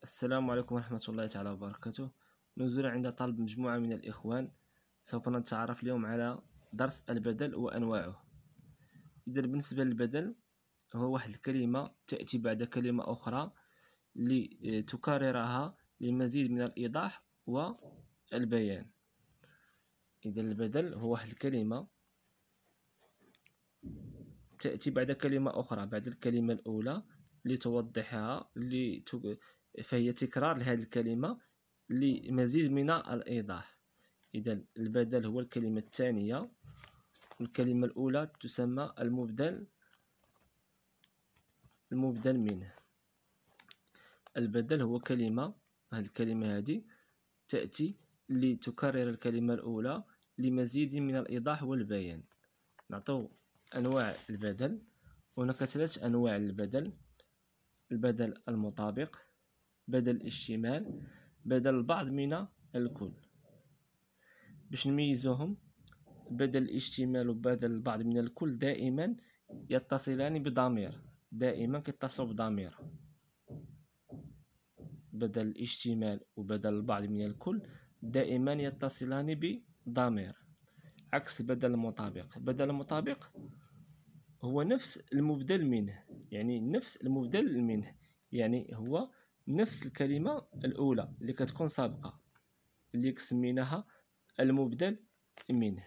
السلام عليكم ورحمة الله تعالى وبركاته نزولا عند طلب مجموعة من الإخوان سوف نتعرف اليوم على درس البدل وأنواعه إذا بالنسبة للبدل هو واحد الكلمة تأتي بعد كلمة أخرى لتكررها لمزيد من الإيضاح والبيان إذا البدل هو واحد الكلمة تأتي بعد كلمة أخرى بعد الكلمة الأولى لتوضحها فهي تكرار لهذه الكلمة لمزيد من الإيضاح إذا البدل هو الكلمة الثانية والكلمة الأولى تسمى المبدل المبدل منه البدل هو كلمة هذه الكلمة هذه تأتي لتكرر الكلمة الأولى لمزيد من الإيضاح والبيان نعطو أنواع البدل هناك ثلاث أنواع البدل البدل المطابق بدل الشمال بدل البعض من الكل باش نميزوهم بدل الاشتمال وبدل البعض من الكل دائما يتصلان بضمير دائما كيتصلوا بضمير بدل الاشتمال وبدل البعض من الكل دائما يتصلان بضمير عكس بدل المطابق بدل المطابق هو نفس المبدل منه يعني نفس المبدل منه يعني هو نفس الكلمة الأولى اللي كتكون سابقة اللي سميناها المبدل منه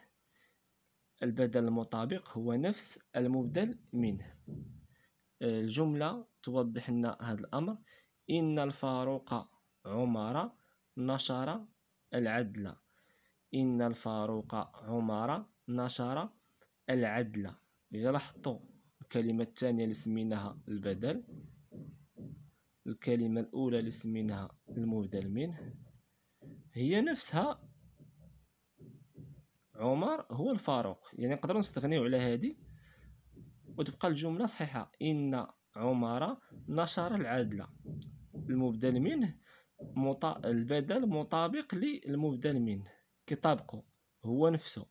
البدل المطابق هو نفس المبدل منه الجملة توضح لنا هذا الأمر إن الفاروق عمر نشر العدل إن الفاروق عمر نشر العدل إذا لاحظتوا الكلمة الثانية اللي سميناها البدل الكلمة الأولى لسمينها سميناها المبدل منه هي نفسها عمر هو الفاروق يعني نقدر نستغنيو على هذه وتبقى الجملة صحيحة إن عمر نشر العدل المبدل منه مط... البدل مطابق للمبدل منه كطابقه هو نفسه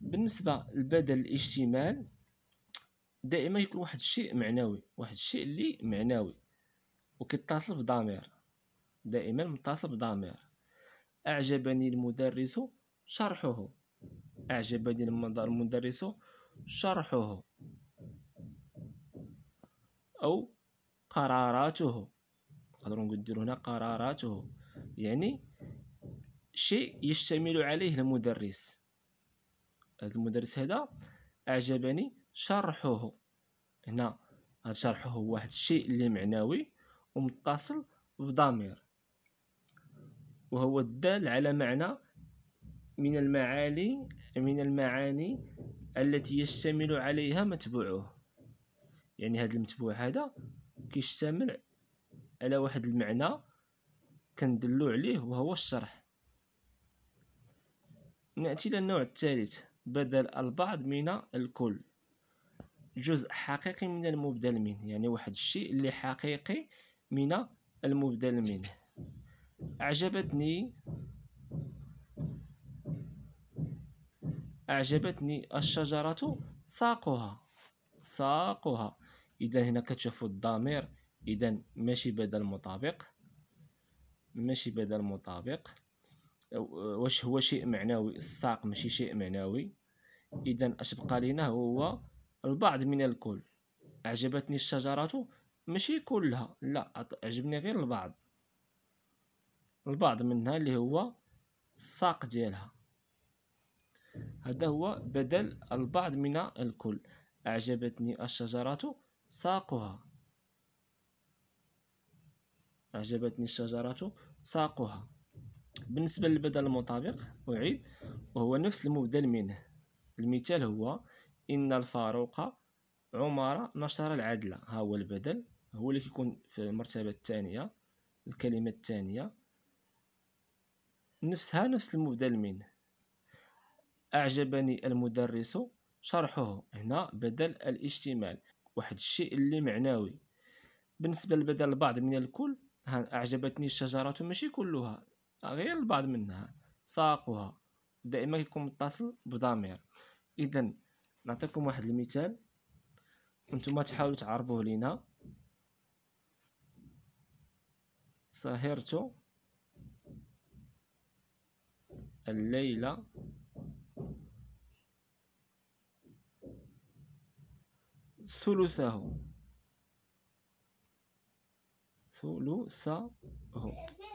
بالنسبة للبدل الاشتمال دائما يكون واحد الشيء معنوي واحد الشيء اللي معنوي وكيتصل بضمير دائما متصل بضمير أعجبني المدرس شرحه أعجبني المدرس شرحه أو قراراته نقدروا نديرو هنا قراراته يعني شيء يشتمل عليه المدرس هذا المدرس هذا أعجبني شرحه هنا هذا شرحه هو واحد الشيء اللي معنوي ومتصل بضمير وهو الدال على معنى من المعالي من المعاني التي يشتمل عليها متبوعه يعني هذا المتبوع هذا كيشتمل على واحد المعنى كندلو عليه وهو الشرح نأتي للنوع الثالث بدل البعض من الكل جزء حقيقي من المبدل منه يعني واحد الشيء اللي حقيقي من المبدل منه أعجبتني أعجبتني الشجرة ساقها ساقها إذا هنا كتشوفوا الضمير إذا ماشي بدل مطابق ماشي بدل مطابق واش هو شيء معنوي الساق ماشي شيء معنوي إذا أش بقى لنا هو البعض من الكل أعجبتني الشجرة ماشي كلها لا عجبني غير البعض البعض منها اللي هو الساق ديالها هذا هو بدل البعض من الكل أعجبتني الشجرة ساقها أعجبتني الشجرة ساقها بالنسبة للبدل المطابق أعيد وهو نفس المبدل منه المثال هو إن الفاروق عمر نشر العدل ها هو البدل هو اللي كيكون في المرتبة الثانية الكلمة الثانية نفسها نفس المبدل من أعجبني المدرس شرحه هنا بدل الاشتمال واحد الشيء اللي معنوي بالنسبة لبدل البعض من الكل أعجبتني الشجرة ماشي كلها غير البعض منها ساقها دائما يكون متصل بضمير إذا نعطيكم واحد المثال وانتم تحاولوا تعربوه لينا سهرت الليلة ثلثه ثلثه